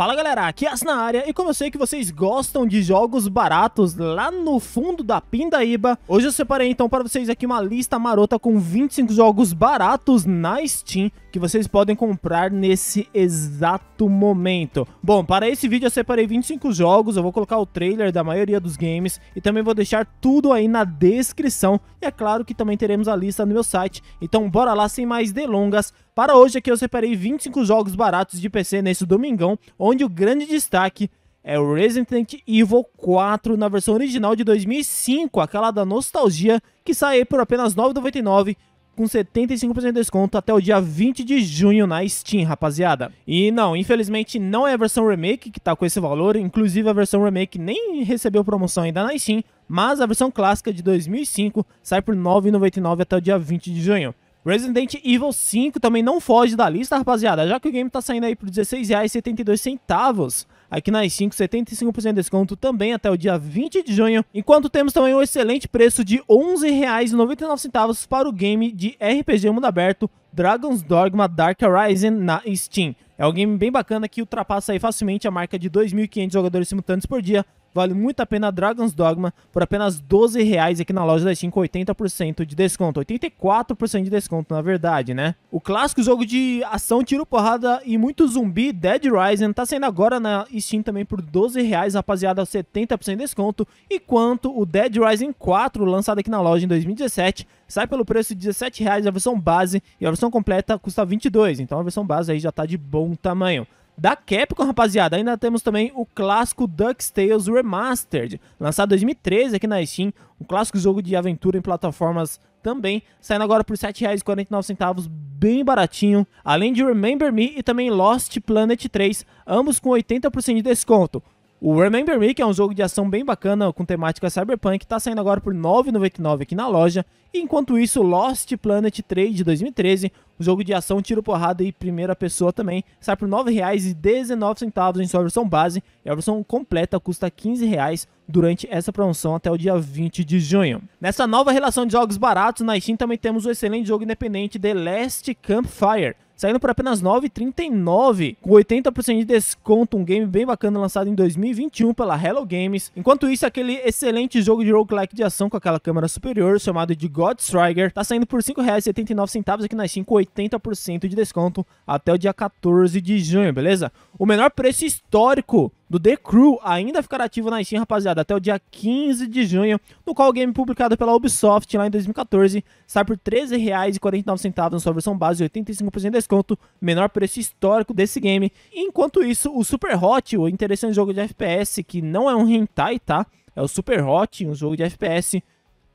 Fala galera, aqui é As na área e como eu sei que vocês gostam de jogos baratos lá no fundo da pindaíba, hoje eu separei então para vocês aqui uma lista marota com 25 jogos baratos na Steam que vocês podem comprar nesse exato momento. Bom, para esse vídeo eu separei 25 jogos, eu vou colocar o trailer da maioria dos games e também vou deixar tudo aí na descrição. E é claro que também teremos a lista no meu site, então bora lá sem mais delongas. Para hoje aqui eu separei 25 jogos baratos de PC nesse domingão, onde o grande destaque é o Resident Evil 4 na versão original de 2005, aquela da nostalgia, que sai por apenas R$ 9,99 com 75% de desconto até o dia 20 de junho na Steam, rapaziada. E não, infelizmente não é a versão remake que tá com esse valor, inclusive a versão remake nem recebeu promoção ainda na Steam, mas a versão clássica de 2005 sai por R$ 9,99 até o dia 20 de junho. Resident Evil 5 também não foge da lista, rapaziada, já que o game tá saindo aí por R$ 16,72. Aqui na i5, 75% de desconto também até o dia 20 de junho. Enquanto temos também um excelente preço de R$ 11,99 para o game de RPG Mundo Aberto Dragon's Dogma Dark Horizon na Steam. É um game bem bacana que ultrapassa aí facilmente a marca de 2.500 jogadores simultâneos por dia Vale muito a pena Dragon's Dogma por apenas 12 reais aqui na loja da Steam com 80% de desconto. 84% de desconto, na verdade, né? O clássico jogo de ação, tiro, porrada e muito zumbi, Dead Rising, tá saindo agora na Steam também por 12 reais, rapaziada, 70% de desconto. Enquanto o Dead Rising 4, lançado aqui na loja em 2017, sai pelo preço de 17 reais a versão base e a versão completa custa 22. Então a versão base aí já tá de bom tamanho. Da Capcom, rapaziada, ainda temos também o clássico Tales Remastered, lançado em 2013 aqui na Steam, um clássico jogo de aventura em plataformas também, saindo agora por R$ 7,49, bem baratinho. Além de Remember Me e também Lost Planet 3, ambos com 80% de desconto. O Remember Me, que é um jogo de ação bem bacana com temática cyberpunk, está saindo agora por R$ 9,99 aqui na loja. E enquanto isso, Lost Planet 3 de 2013, um jogo de ação, tiro porrada e primeira pessoa também, sai por R$ 9,19 em sua versão base. E a versão completa custa R$ 15,00 durante essa promoção até o dia 20 de junho. Nessa nova relação de jogos baratos, na Steam também temos o excelente jogo independente The Last Campfire saindo por apenas 9,39, com 80% de desconto, um game bem bacana lançado em 2021 pela Hello Games. Enquanto isso, aquele excelente jogo de roguelike de ação com aquela câmera superior, chamado de God Striker, tá saindo por R$ 5,79 aqui na Steam, com 80% de desconto até o dia 14 de junho, beleza? O menor preço histórico do The Crew ainda ficará ativo na Steam, rapaziada, até o dia 15 de junho, no qual o game publicado pela Ubisoft lá em 2014 sai por R$ 13,49 na sua versão base, 85% de desconto desconto, menor preço histórico desse game. Enquanto isso, o Super Hot, o interessante jogo de FPS, que não é um hentai, tá? É o Super Hot, um jogo de FPS,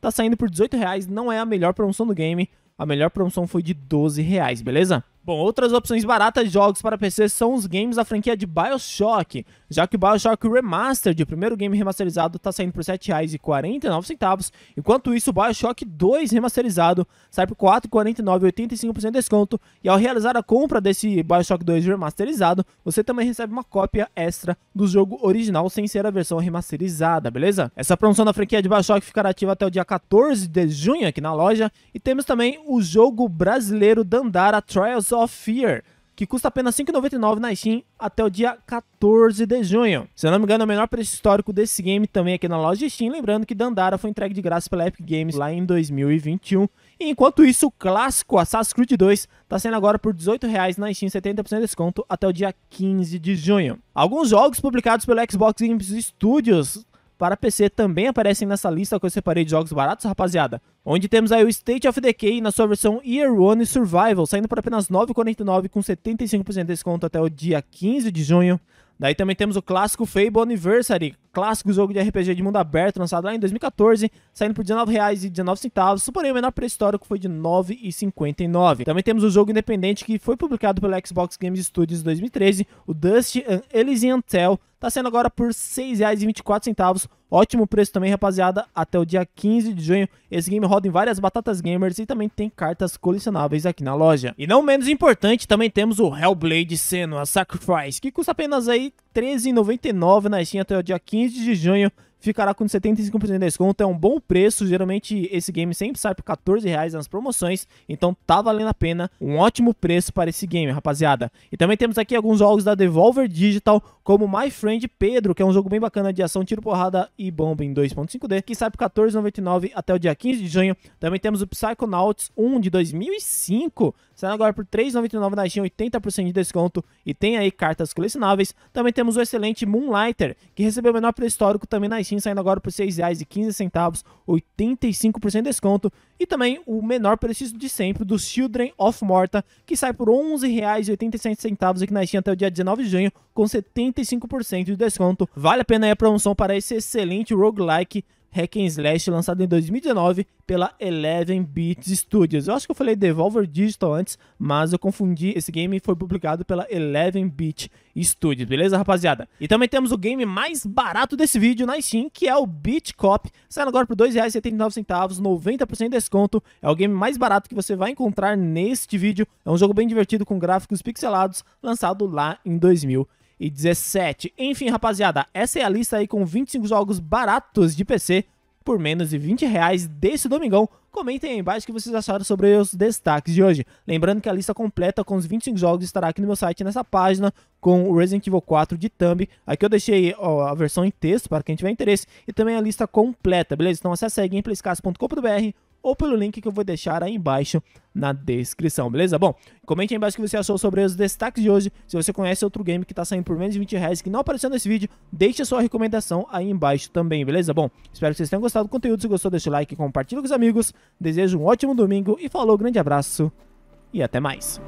tá saindo por 18 reais, não é a melhor promoção do game. A melhor promoção foi de 12 reais, beleza? Bom, outras opções baratas de jogos para PC são os games da franquia de BioShock, já que o BioShock Remastered, o primeiro game remasterizado, está saindo por R$ 7,49, enquanto isso o BioShock 2 remasterizado sai por R$ 4,49, 85% de desconto, e ao realizar a compra desse BioShock 2 remasterizado, você também recebe uma cópia extra do jogo original sem ser a versão remasterizada, beleza? Essa promoção da franquia de BioShock ficará ativa até o dia 14 de junho aqui na loja, e temos também o jogo brasileiro Dandara Trials of Fear, que custa apenas R$ 5,99 na Steam até o dia 14 de junho. Se eu não me engano, é o melhor preço histórico desse game também aqui na loja de Steam. Lembrando que Dandara foi entregue de graça pela Epic Games lá em 2021. E enquanto isso, o clássico Assassin's Creed 2 está saindo agora por R$ 18,00 na Steam, 70% de desconto até o dia 15 de junho. Alguns jogos publicados pelo Xbox Games Studios para PC também aparecem nessa lista que eu separei de jogos baratos, rapaziada. Onde temos aí o State of Decay na sua versão Year One Survival, saindo por apenas 9,49 com 75% de desconto até o dia 15 de junho. Daí também temos o clássico Fable Anniversary, clássico jogo de RPG de mundo aberto, lançado lá em 2014, saindo por R$19,19, porém o menor preço histórico foi de R$9,59. Também temos o jogo independente que foi publicado pela Xbox Games Studios em 2013, o Dust and Elysian Tell, Tá sendo agora por R$ 6,24. Ótimo preço também, rapaziada. Até o dia 15 de junho, esse game roda em várias batatas gamers e também tem cartas colecionáveis aqui na loja. E não menos importante, também temos o Hellblade Senua Sacrifice, que custa apenas aí R$ 13,99 na Steam até o dia 15 de junho ficará com 75% de desconto. É um bom preço. Geralmente esse game sempre sai por 14 reais nas promoções. Então tá valendo a pena. Um ótimo preço para esse game, rapaziada. E também temos aqui alguns jogos da Devolver Digital, como My Friend Pedro, que é um jogo bem bacana de ação, tiro, porrada e bomba em 2.5D, que sai por 14,99 até o dia 15 de junho. Também temos o Psychonauts 1 de 2005, saindo agora por 3,99 na Steam, 80% de desconto e tem aí cartas colecionáveis. Também temos o excelente Moonlighter, que recebeu o menor preço histórico também na Steam baratinho, saindo agora por R$ 6,15, 85% de desconto. E também o menor preço de sempre do Children of Morta, que sai por R$ 11,87 aqui na Steam até o dia 19 de junho, com 75% de desconto. Vale a pena aí a promoção para esse excelente roguelike hack and slash lançado em 2019 pela Eleven Beats Studios. Eu acho que eu falei Devolver Digital antes, mas eu confundi. Esse game foi publicado pela Eleven Bit Studios, beleza, rapaziada? E também temos o game mais barato desse vídeo na Steam, que é o Beat Cop, saindo agora por R$ 2,79, 90% de desconto. É o game mais barato que você vai encontrar neste vídeo. É um jogo bem divertido com gráficos pixelados, lançado lá em 2019 e 17. Enfim, rapaziada, essa é a lista aí com 25 jogos baratos de PC por menos de 20 reais desse domingão. Comentem aí embaixo o que vocês acharam sobre os destaques de hoje. Lembrando que a lista completa com os 25 jogos estará aqui no meu site nessa página com o Resident Evil 4 de thumb. Aqui eu deixei ó, a versão em texto para quem tiver interesse e também a lista completa, beleza? Então acesse aí gameplaycast.com.br ou pelo link que eu vou deixar aí embaixo na descrição, beleza? Bom, comente aí embaixo o que você achou sobre os destaques de hoje. Se você conhece outro game que está saindo por menos de 20 reais que não apareceu nesse vídeo, deixe a sua recomendação aí embaixo também, beleza? Bom, espero que vocês tenham gostado do conteúdo. Se gostou, deixa o like, compartilha com os amigos. Desejo um ótimo domingo e falou, grande abraço e até mais.